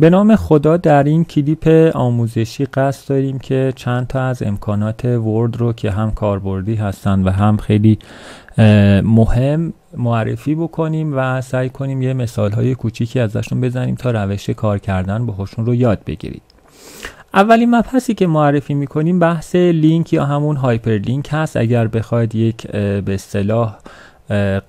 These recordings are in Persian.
به نام خدا در این کلیپ آموزشی قصد داریم که چند تا از امکانات ورد رو که هم کاربردی هستند و هم خیلی مهم معرفی بکنیم و سعی کنیم یه مثال های کوچیکی ازشون بزنیم تا روش کار کردن باهاشون رو یاد بگیرید اولین مبحثی که معرفی میکنیم بحث لینک یا همون هایپر لینک هست اگر بخواید یک به اصطلاح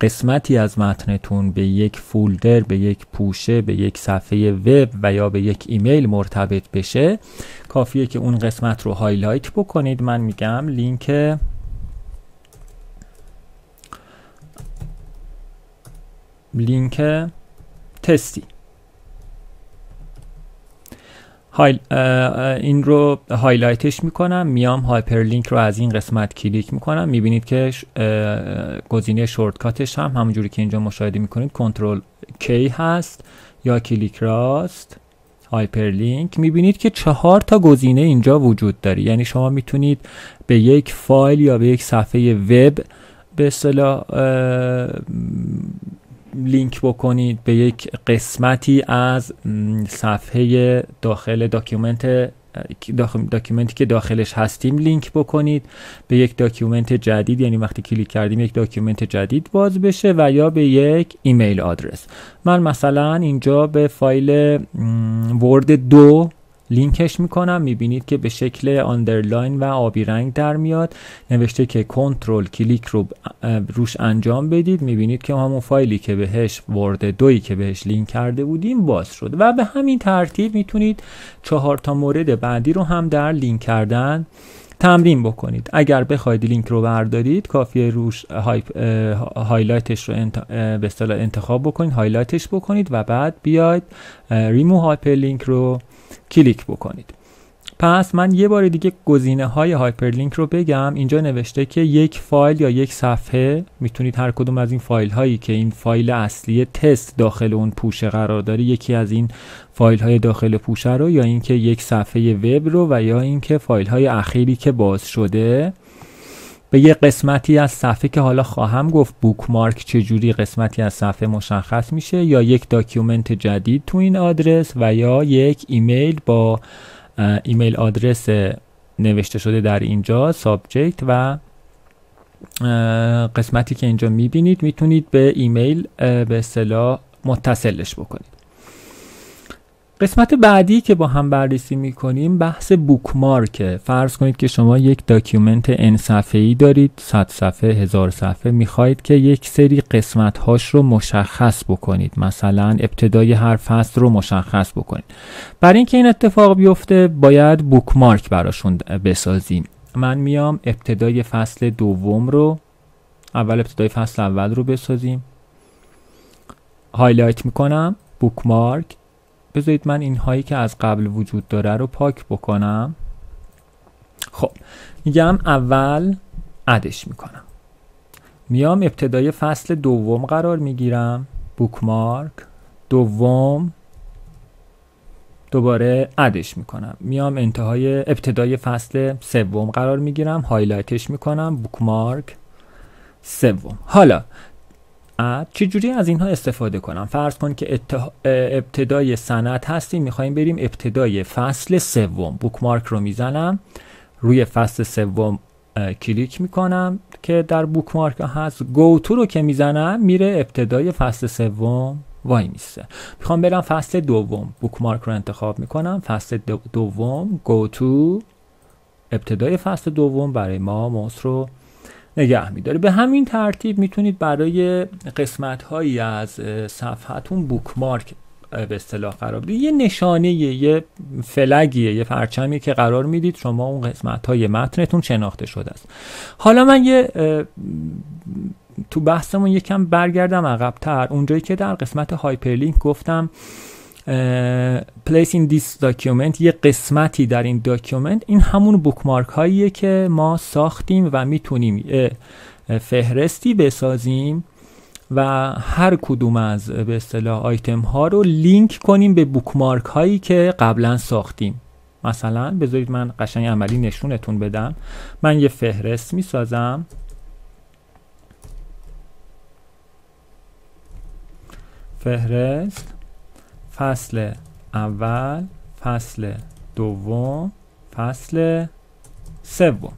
قسمتی از متنتون به یک فولدر به یک پوشه به یک صفحه وب و یا به یک ایمیل مرتبط بشه کافیه که اون قسمت رو هایلایت بکنید من میگم لینک لینک تستی این رو هایلایتش میکنم میام هایپرلینک رو از این قسمت کلیک میکنم میبینید که گزینه شورتکاتش هم همونجوری که اینجا مشاهده میکنید کنترل کی هست یا کلیک راست هایپرلینک میبینید که چهار تا گزینه اینجا وجود داره یعنی شما میتونید به یک فایل یا به یک صفحه وب به اصطلاح لینک بکنید به یک قسمتی از صفحه داخل داکیومنت داکیومنتی که داخلش هستیم لینک بکنید به یک داکیومنت جدید یعنی وقتی کلیک کردیم یک داکیومنت جدید باز بشه و یا به یک ایمیل آدرس من مثلا اینجا به فایل ورد دو لینکش میکنم میبینید که به شکل آندرلاین و آبی رنگ در میاد نوشته که کنترل کلیک رو روش انجام بدید میبینید که همون فایلی که بهش ورد دویی که بهش لینک کرده بودیم باز شد و به همین ترتیب میتونید چهار تا مورد بعدی رو هم در لینک کردن تمرین بکنید اگر بخواید لینک رو بردارید کافیه روش هایلایتش رو به انتخاب بکنید هایلایتش بکنید و بعد بیاید ریمو هایپر لینک رو کلیک بکنید پس من یه بار دیگه گزینه های هایپرلینک رو بگم اینجا نوشته که یک فایل یا یک صفحه میتونید هر کدوم از این فایل هایی که این فایل اصلی تست داخل اون پوشه قرار داره یکی از این فایل های داخل پوشه رو یا اینکه یک صفحه وب رو و یا اینکه فایل های اخیری که باز شده به یه قسمتی از صفحه که حالا خواهم گفت بوکمارک چجوری قسمتی از صفحه مشخص میشه یا یک داکیومنت جدید تو این آدرس و یا یک ایمیل با ایمیل آدرس نوشته شده در اینجا سابجکت و قسمتی که اینجا میبینید میتونید به ایمیل به اصطلاح متصلش بکنید قسمت بعدی که با هم بررسی کنیم بحث بوکمارکه فرض کنید که شما یک داکیومنت ان صفحه ای دارید 100 صفحه هزار صفحه میخواهید که یک سری قسمت هاش رو مشخص بکنید مثلا ابتدای هر فصل رو مشخص بکنید برای اینکه این اتفاق بیفته باید بوکمارک براشون بسازیم من میام ابتدای فصل دوم رو اول ابتدای فصل اول رو بسازیم هایلایت میکنم بوکمارک بذارید من این هایی که از قبل وجود داره رو پاک بکنم خب میگم اول ادش میکنم میام ابتدای فصل دوم قرار میگیرم بوکمارک دوم دوباره ادش میکنم میام انتهای ابتدای فصل سوم قرار میگیرم هایلایتش میکنم بوکمارک سوم حالا صنعت چجوری از اینها استفاده کنم فرض کن که ابتدای صنعت هستیم میخوایم بریم ابتدای فصل سوم بوکمارک رو میزنم روی فصل سوم کلیک میکنم که در بوکمارک هست گوتو رو که میزنم میره ابتدای فصل سوم وای میسته میخوام برم فصل دوم بوکمارک رو انتخاب میکنم فصل دوم گوتو ابتدای فصل دوم برای ما موس رو نگه میداره به همین ترتیب میتونید برای قسمت هایی از صفحتون بوکمارک به اصطلاح قرار بدید یه نشانه یه فلگیه یه پرچمی که قرار میدید شما اون قسمت های متنتون شناخته شده است حالا من یه تو بحثمون یکم برگردم عقبتر اونجایی که در قسمت هایپرلینک گفتم پلیس این دیس داکیومنت یه قسمتی در این داکیومنت این همون بوکمارک هاییه که ما ساختیم و میتونیم فهرستی بسازیم و هر کدوم از به اصطلاح آیتم ها رو لینک کنیم به بوکمارک هایی که قبلا ساختیم مثلا بذارید من قشنگ عملی نشونتون بدم من یه فهرست میسازم فهرست فصل اول فصل دوم فصل سوم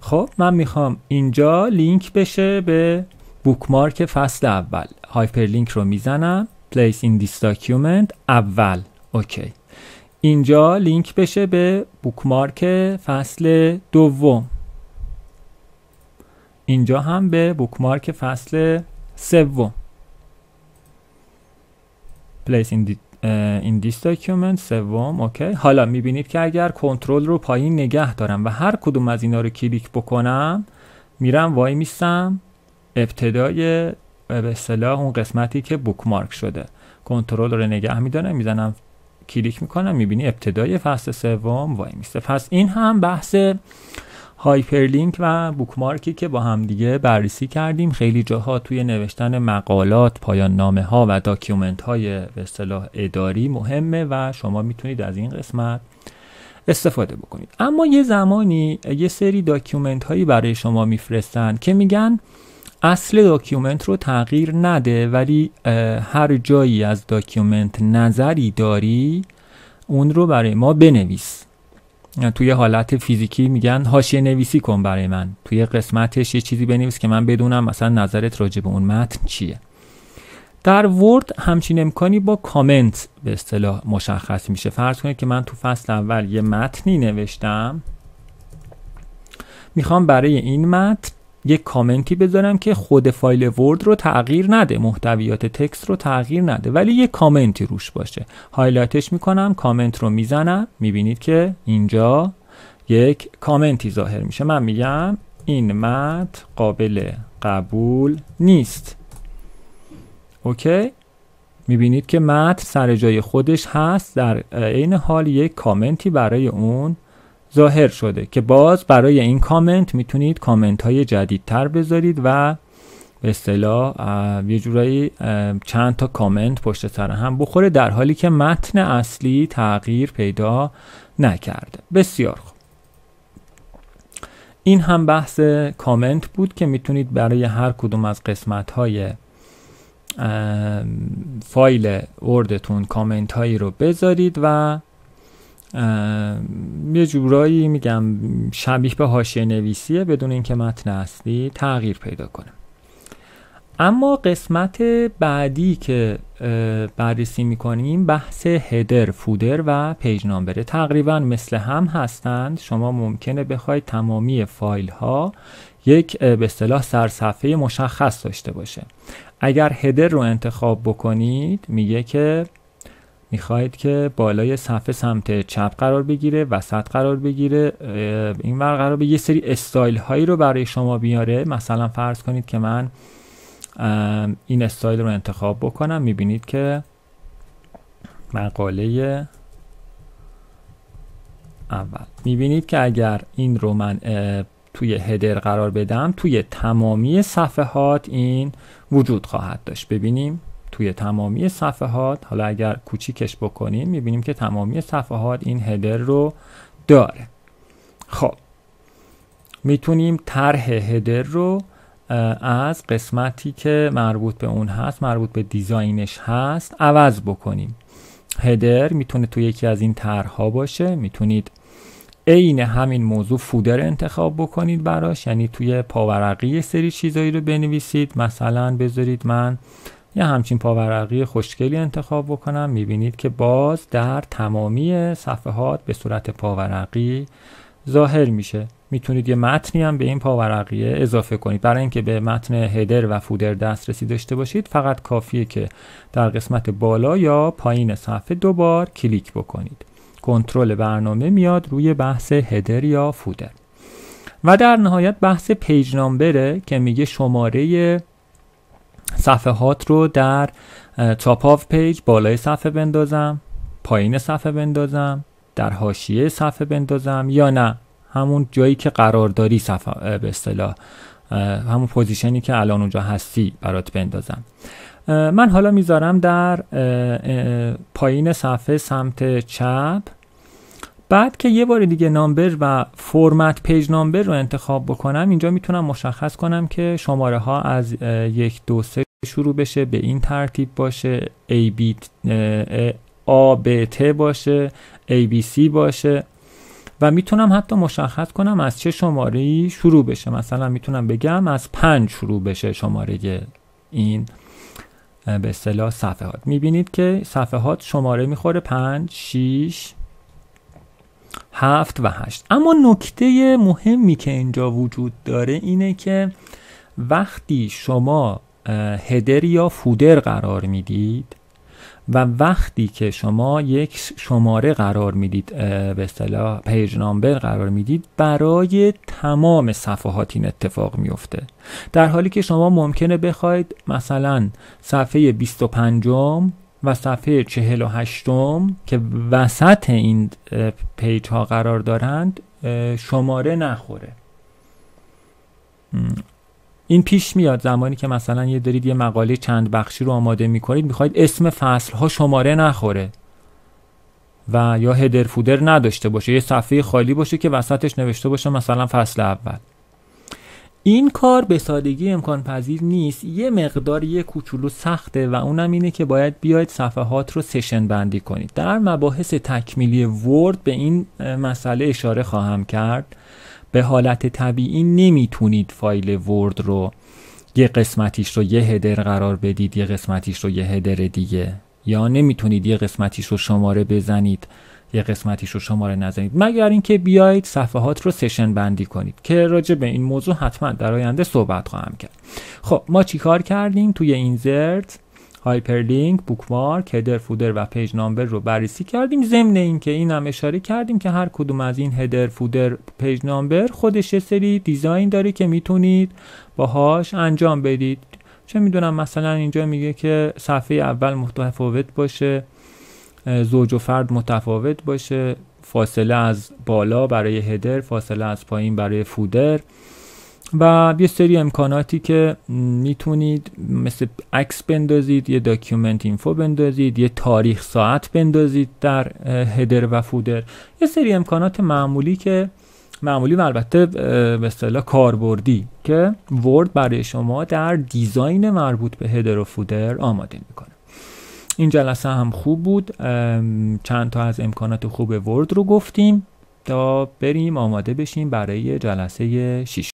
خب من میخوام اینجا لینک بشه به بوکمارک فصل اول هایپرلینک رو میزنم place in this document اول اوکی اینجا لینک بشه به بوکمارک فصل دوم اینجا هم به بوکمارک فصل سوم place in, eh, in this document سوم اوکی حالا میبینید که اگر کنترل رو پایین نگه دارم و هر کدوم از اینا رو کلیک بکنم میرم وای میستم ابتدای به اصطلاح اون قسمتی که بوکمارک شده کنترل رو نگه میدارم میزنم کلیک میکنم میبینی ابتدای فصل سوم وای میسته پس این هم بحث هایپرلینک و بوکمارکی که با همدیگه بررسی کردیم خیلی جاها توی نوشتن مقالات، پایان نامه ها و داکیومنت های به اصطلاح اداری مهمه و شما میتونید از این قسمت استفاده بکنید اما یه زمانی یه سری داکیومنت هایی برای شما میفرستن که میگن اصل داکیومنت رو تغییر نده ولی هر جایی از داکیومنت نظری داری اون رو برای ما بنویس توی حالت فیزیکی میگن حاشیه نویسی کن برای من توی قسمتش یه چیزی بنویس که من بدونم مثلا نظرت راجع به اون متن چیه در ورد همچین امکانی با کامنت به اصطلاح مشخص میشه فرض کنید که من تو فصل اول یه متنی نوشتم میخوام برای این متن یک کامنتی بذارم که خود فایل ورد رو تغییر نده محتویات تکست رو تغییر نده ولی یک کامنتی روش باشه هایلایتش میکنم کامنت رو میزنم میبینید که اینجا یک کامنتی ظاهر میشه من میگم این مت قابل قبول نیست اوکی میبینید که متن سر جای خودش هست در عین حال یک کامنتی برای اون ظاهر شده که باز برای این کامنت میتونید کامنت های جدیدتر بذارید و به اصطلاح یه جورایی چند تا کامنت پشت سر هم بخوره در حالی که متن اصلی تغییر پیدا نکرده بسیار خوب این هم بحث کامنت بود که میتونید برای هر کدوم از قسمت های فایل وردتون کامنت هایی رو بذارید و یه جورایی میگم شبیه به حاشیه نویسیه بدون اینکه متن اصلی تغییر پیدا کنه اما قسمت بعدی که بررسی میکنیم بحث هدر فودر و پیج نامبره تقریبا مثل هم هستند شما ممکنه بخواید تمامی فایل ها یک به اصطلاح سرصفحه مشخص داشته باشه اگر هدر رو انتخاب بکنید میگه که میخواهید که بالای صفحه سمت چپ قرار بگیره وسط قرار بگیره این ور قرار یه سری استایل هایی رو برای شما بیاره مثلا فرض کنید که من این استایل رو انتخاب بکنم میبینید که مقاله اول میبینید که اگر این رو من توی هدر قرار بدم توی تمامی صفحات این وجود خواهد داشت ببینیم توی تمامی صفحات حالا اگر کوچیکش بکنیم میبینیم که تمامی صفحات این هدر رو داره خب میتونیم طرح هدر رو از قسمتی که مربوط به اون هست مربوط به دیزاینش هست عوض بکنیم هدر میتونه توی یکی از این طرحها باشه میتونید عین همین موضوع فودر انتخاب بکنید براش یعنی توی پاورقی سری چیزایی رو بنویسید مثلا بذارید من یا همچین پاورقی خوشگلی انتخاب بکنم میبینید که باز در تمامی صفحات به صورت پاورقی ظاهر میشه میتونید یه متنی هم به این پاورقیه اضافه کنید برای اینکه به متن هدر و فودر دسترسی داشته باشید فقط کافیه که در قسمت بالا یا پایین صفحه دوبار کلیک بکنید کنترل برنامه میاد روی بحث هدر یا فودر و در نهایت بحث پیج نامبره که میگه شماره صفحات رو در تاپ آف پیج بالای صفحه بندازم پایین صفحه بندازم در حاشیه صفحه بندازم یا نه همون جایی که قرار داری صفحه به اصطلاح همون پوزیشنی که الان اونجا هستی برات بندازم من حالا میذارم در پایین صفحه سمت چپ بعد که یه بار دیگه نامبر و فرمت پیج نامبر رو انتخاب بکنم اینجا میتونم مشخص کنم که شماره ها از یک دو سه شروع بشه به این ترتیب باشه A, B, A, B, T باشه A, B, C باشه و میتونم حتی مشخص کنم از چه شماره شروع بشه مثلا میتونم بگم از پنج شروع بشه شماره این به صلاح صفحات میبینید که صفحات شماره میخوره 5 6 هفت و هشت اما نکته مهمی که اینجا وجود داره اینه که وقتی شما هدر یا فودر قرار میدید و وقتی که شما یک شماره قرار میدید به اصطلاح پیج نامبر قرار میدید برای تمام صفحات این اتفاق میفته در حالی که شما ممکنه بخواید مثلا صفحه 25 و صفحه هشتم که وسط این پیج ها قرار دارند شماره نخوره این پیش میاد زمانی که مثلا یه دارید یه مقاله چند بخشی رو آماده میکنید میخواید اسم فصل ها شماره نخوره و یا هدر فودر نداشته باشه یه صفحه خالی باشه که وسطش نوشته باشه مثلا فصل اول این کار به سادگی امکان پذیر نیست یه مقدار یه کوچولو سخته و اونم اینه که باید بیاید صفحات رو سشن بندی کنید در مباحث تکمیلی ورد به این مسئله اشاره خواهم کرد به حالت طبیعی نمیتونید فایل ورد رو یه قسمتیش رو یه هدر قرار بدید یه قسمتیش رو یه هدر دیگه یا نمیتونید یه قسمتیش رو شماره بزنید یه قسمتیش رو شماره نزنید مگر اینکه بیایید صفحات رو سشن بندی کنید که راجع به این موضوع حتما در آینده صحبت خواهم کرد خب ما چیکار کردیم توی اینزرت هایپرلینک، بوکمارک، هدر، فودر و پیج نامبر رو بررسی کردیم ضمن اینکه این هم اشاره کردیم که هر کدوم از این هدر، فودر، پیج نامبر خودش یه سری دیزاین داره که میتونید باهاش انجام بدید چه میدونم مثلا اینجا میگه که صفحه اول متفاوت باشه زوج و فرد متفاوت باشه فاصله از بالا برای هدر فاصله از پایین برای فودر و یه سری امکاناتی که میتونید مثل عکس بندازید یه داکیومنت اینفو بندازید یه تاریخ ساعت بندازید در هدر و فودر یه سری امکانات معمولی که معمولی و البته به اصطلاح کاربردی که ورد برای شما در دیزاین مربوط به هدر و فودر آماده میکنه این جلسه هم خوب بود چند تا از امکانات خوب ورد رو گفتیم تا بریم آماده بشیم برای جلسه 6